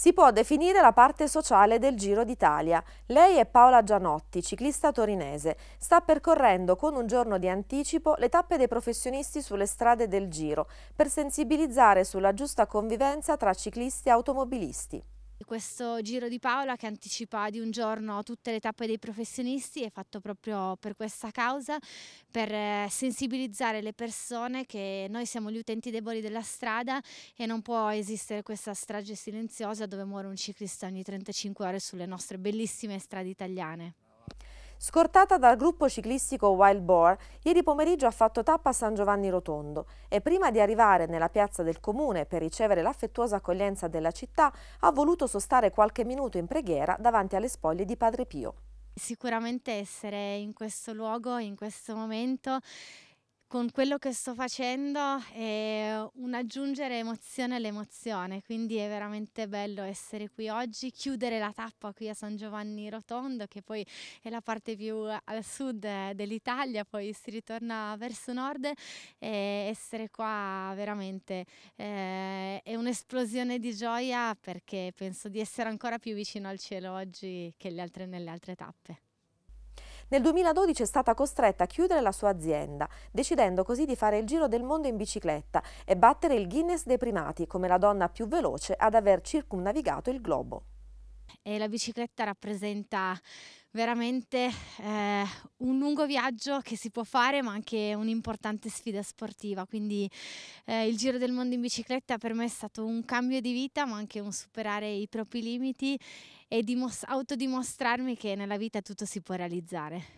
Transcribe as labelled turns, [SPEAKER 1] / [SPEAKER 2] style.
[SPEAKER 1] Si può definire la parte sociale del Giro d'Italia. Lei è Paola Gianotti, ciclista torinese. Sta percorrendo con un giorno di anticipo le tappe dei professionisti sulle strade del Giro per sensibilizzare sulla giusta convivenza tra ciclisti e automobilisti
[SPEAKER 2] questo Giro di Paola che anticipa di un giorno tutte le tappe dei professionisti è fatto proprio per questa causa, per eh, sensibilizzare le persone che noi siamo gli utenti deboli della strada e non può esistere questa strage silenziosa dove muore un ciclista ogni 35 ore sulle nostre bellissime strade italiane.
[SPEAKER 1] Scortata dal gruppo ciclistico Wild Boar, ieri pomeriggio ha fatto tappa a San Giovanni Rotondo e prima di arrivare nella piazza del comune per ricevere l'affettuosa accoglienza della città ha voluto sostare qualche minuto in preghiera davanti alle spoglie di Padre Pio.
[SPEAKER 2] Sicuramente essere in questo luogo, in questo momento, con quello che sto facendo è un aggiungere emozione all'emozione, quindi è veramente bello essere qui oggi, chiudere la tappa qui a San Giovanni Rotondo, che poi è la parte più al sud eh, dell'Italia, poi si ritorna verso nord e essere qua veramente eh, è un'esplosione di gioia perché penso di essere ancora più vicino al cielo oggi che le altre, nelle altre tappe.
[SPEAKER 1] Nel 2012 è stata costretta a chiudere la sua azienda, decidendo così di fare il giro del mondo in bicicletta e battere il Guinness dei primati come la donna più veloce ad aver circumnavigato il globo
[SPEAKER 2] e la bicicletta rappresenta veramente eh, un lungo viaggio che si può fare ma anche un'importante sfida sportiva quindi eh, il giro del mondo in bicicletta per me è stato un cambio di vita ma anche un superare i propri limiti e autodimostrarmi che nella vita tutto si può realizzare